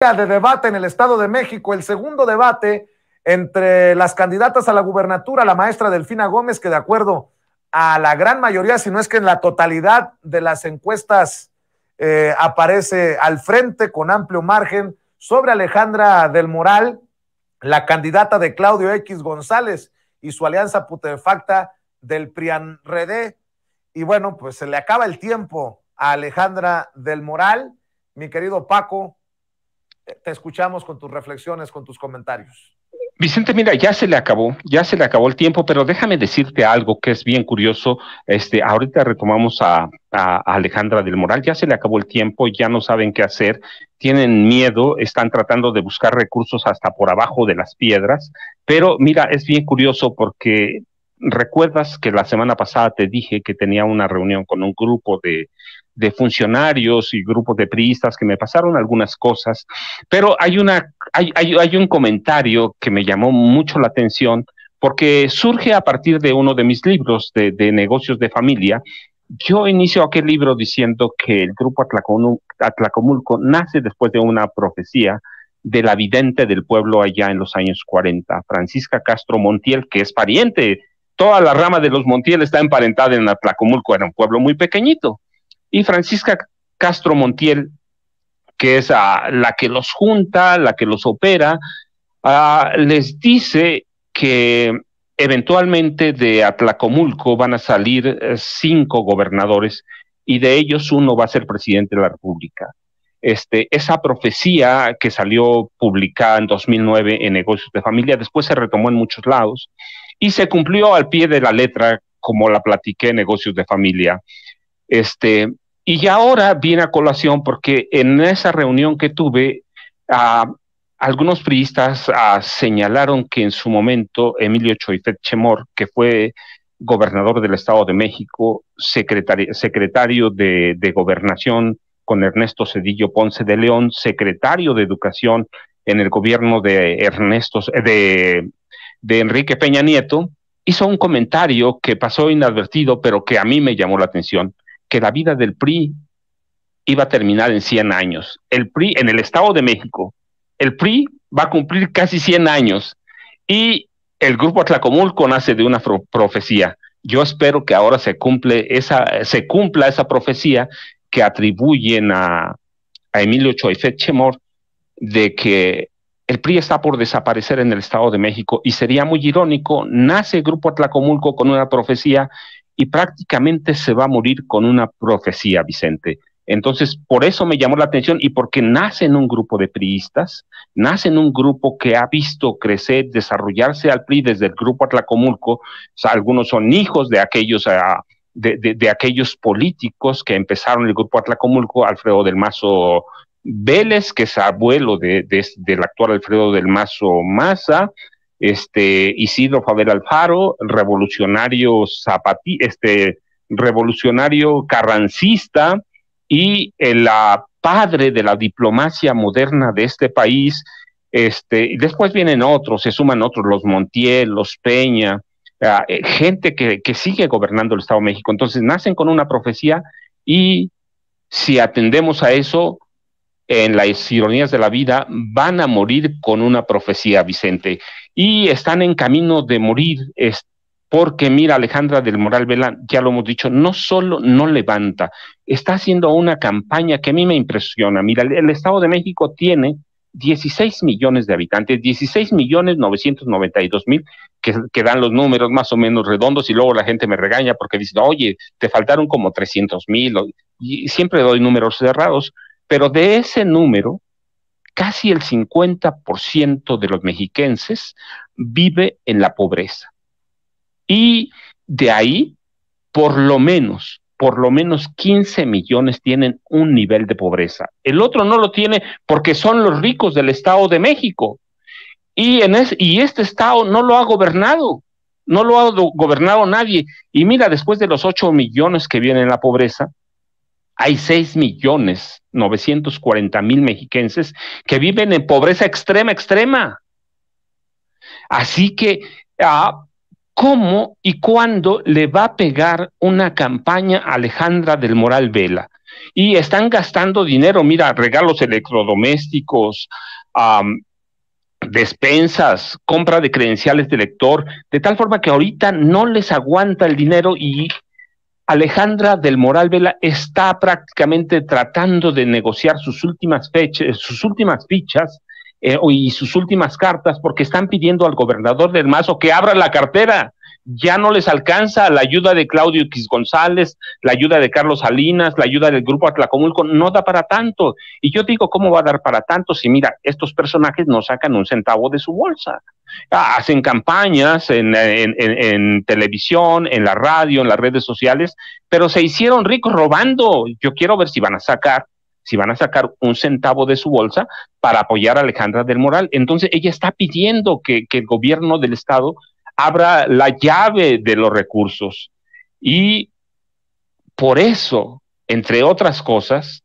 de debate en el Estado de México, el segundo debate entre las candidatas a la gubernatura, la maestra Delfina Gómez, que de acuerdo a la gran mayoría, si no es que en la totalidad de las encuestas eh, aparece al frente con amplio margen sobre Alejandra del Moral, la candidata de Claudio X González y su alianza putrefacta del Prian Y bueno, pues se le acaba el tiempo a Alejandra del Moral. Mi querido Paco, te escuchamos con tus reflexiones, con tus comentarios. Vicente, mira, ya se le acabó, ya se le acabó el tiempo, pero déjame decirte algo que es bien curioso. Este, ahorita retomamos a, a, Alejandra del Moral, ya se le acabó el tiempo, ya no saben qué hacer, tienen miedo, están tratando de buscar recursos hasta por abajo de las piedras, pero mira, es bien curioso porque recuerdas que la semana pasada te dije que tenía una reunión con un grupo de, de funcionarios y grupos de priistas que me pasaron algunas cosas, pero hay, una, hay, hay, un comentario que me llamó mucho la atención porque surge a partir de uno de mis libros de, negocios de familia. Yo inicio aquel libro diciendo que el grupo Atlacomulco, nace después de una profecía de la vidente del pueblo allá en los años 40, Francisca Castro Montiel, que es pariente, toda la rama de los Montiel está emparentada en Atlacomulco, era un pueblo muy pequeñito y Francisca Castro Montiel, que es ah, la que los junta, la que los opera, ah, les dice que eventualmente de Atlacomulco van a salir eh, cinco gobernadores y de ellos uno va a ser presidente de la República. Este, esa profecía que salió publicada en 2009 en Negocios de Familia, después se retomó en muchos lados y se cumplió al pie de la letra como la platiqué en Negocios de Familia. Este, y ahora viene a colación porque en esa reunión que tuve, algunos priistas ah, señalaron que en su momento Emilio Choifet Chemor, que fue gobernador del Estado de México, secretario de, Gobernación con Ernesto Cedillo Ponce de León, secretario de Educación en el gobierno de Ernesto de Enrique Peña Nieto, hizo un comentario que pasó inadvertido, pero que a mí me llamó la atención que la vida del PRI iba a terminar en 100 años. El PRI en el Estado de México, el PRI va a cumplir casi 100 años y el grupo Atlacomulco nace de una profecía. Yo espero que ahora se cumple esa se cumpla esa profecía que atribuyen a, Emilio Choifet Chemor de que el PRI está por desaparecer en el Estado de México y sería muy irónico, nace el Grupo Atlacomulco con una profecía y prácticamente se va a morir con una profecía, Vicente. Entonces, por eso me llamó la atención y porque nace en un grupo de priistas, nace en un grupo que ha visto crecer, desarrollarse al PRI desde el grupo Atlacomulco, algunos son hijos de aquellos... Ah, de, aquellos políticos que empezaron el grupo Atlacomulco, Alfredo del Mazo Vélez, que es abuelo del actual Alfredo del Mazo Maza, este Isidro Faber Alfaro, revolucionario este revolucionario carrancista y el eh, padre de la diplomacia moderna de este país. Este, después vienen otros, se suman otros, los Montiel, los Peña, ah, eh, gente que, que sigue gobernando el Estado de México. Entonces nacen con una profecía y si atendemos a eso, en las ironías de la vida, van a morir con una profecía, Vicente y están en camino de morir. porque mira, Alejandra del Moral Velán, ya lo hemos dicho, no solo no levanta, está haciendo una campaña que a mí me impresiona. Mira, el, Estado de México tiene 16 millones de habitantes, 16 millones 992 mil, que, que, dan los números más o menos redondos y luego la gente me regaña porque dice, oye, te faltaron como 300 mil, y siempre doy números cerrados, pero de ese número, casi el 50% de los mexiquenses vive en la pobreza. Y de ahí, por lo menos, por lo menos 15 millones tienen un nivel de pobreza. El otro no lo tiene porque son los ricos del Estado de México. Y, en y este Estado no lo ha gobernado, no lo ha gobernado nadie. Y mira, después de los 8 millones que vienen en la pobreza, hay 6 millones 940 mil mexiquenses que viven en pobreza extrema, extrema. Así que, ah, ¿cómo y cuándo le va a pegar una campaña a Alejandra del Moral Vela? Y están gastando dinero, mira, regalos electrodomésticos, despensas, compra de credenciales de lector, de tal forma que ahorita no les aguanta el dinero y Alejandra del Moral Vela está prácticamente tratando de negociar sus últimas fechas, sus últimas fichas eh, y sus últimas cartas porque están pidiendo al gobernador del Mazo que abra la cartera. Ya no les alcanza la ayuda de Claudio X González, la ayuda de Carlos Salinas, la ayuda del grupo Atlacomulco, no da para tanto. Y yo digo, ¿cómo va a dar para tanto si mira, estos personajes no sacan un centavo de su bolsa? hacen campañas en, televisión, en la radio, en las redes sociales, pero se hicieron ricos robando. Yo quiero ver si van a sacar, si van a sacar un centavo de su bolsa para apoyar a Alejandra del Moral. Entonces ella está pidiendo que, que el gobierno del estado abra la llave de los recursos. Y por eso, entre otras cosas,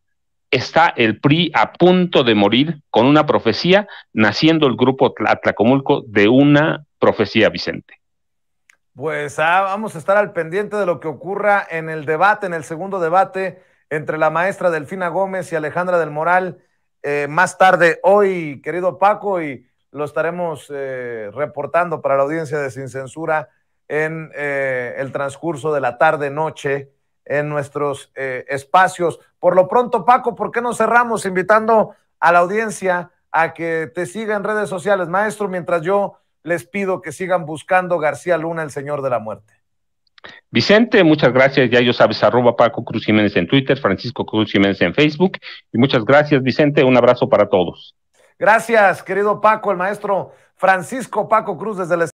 está el PRI a punto de morir con una profecía, naciendo el grupo Tlacomulco de una profecía, Vicente. Pues ah, vamos a estar al pendiente de lo que ocurra en el debate, en el segundo debate entre la maestra Delfina Gómez y Alejandra del Moral eh, más tarde hoy, querido Paco, y lo estaremos eh, reportando para la audiencia de Sin Censura en eh, el transcurso de la tarde-noche en nuestros eh, espacios. Por lo pronto, Paco, ¿por qué no cerramos invitando a la audiencia a que te siga en redes sociales, maestro, mientras yo les pido que sigan buscando García Luna, el Señor de la Muerte? Vicente, muchas gracias. Ya yo sabes, arroba Paco Cruz Jiménez en Twitter, Francisco Cruz Jiménez en Facebook. Y muchas gracias, Vicente. Un abrazo para todos. Gracias, querido Paco, el maestro Francisco Paco Cruz desde el